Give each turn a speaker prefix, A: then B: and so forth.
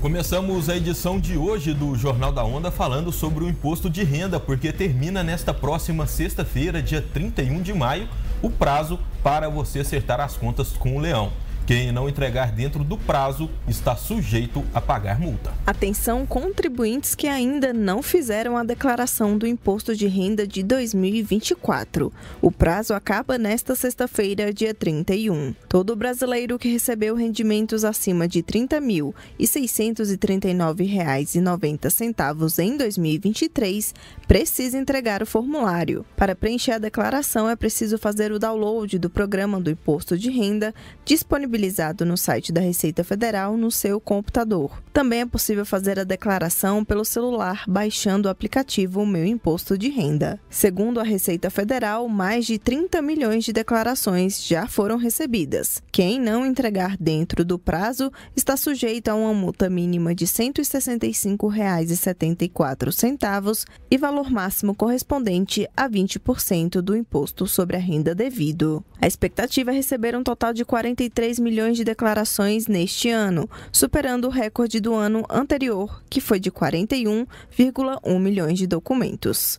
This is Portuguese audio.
A: Começamos a edição de hoje do Jornal da Onda falando sobre o imposto de renda, porque termina nesta próxima sexta-feira, dia 31 de maio, o prazo para você acertar as contas com o Leão. Quem não entregar dentro do prazo está sujeito a pagar multa.
B: Atenção, contribuintes que ainda não fizeram a declaração do imposto de renda de 2024. O prazo acaba nesta sexta-feira, dia 31. Todo brasileiro que recebeu rendimentos acima de R$ 30.639,90 em 2023 precisa entregar o formulário. Para preencher a declaração é preciso fazer o download do programa do imposto de renda disponibilizado disponibilizado no site da Receita Federal no seu computador. Também é possível fazer a declaração pelo celular baixando o aplicativo Meu Imposto de Renda. Segundo a Receita Federal, mais de 30 milhões de declarações já foram recebidas. Quem não entregar dentro do prazo está sujeito a uma multa mínima de R$ 165,74 e valor máximo correspondente a 20% do imposto sobre a renda devido. A expectativa é receber um total de 43 milhões milhões de declarações neste ano, superando o recorde do ano anterior, que foi de 41,1 milhões de documentos.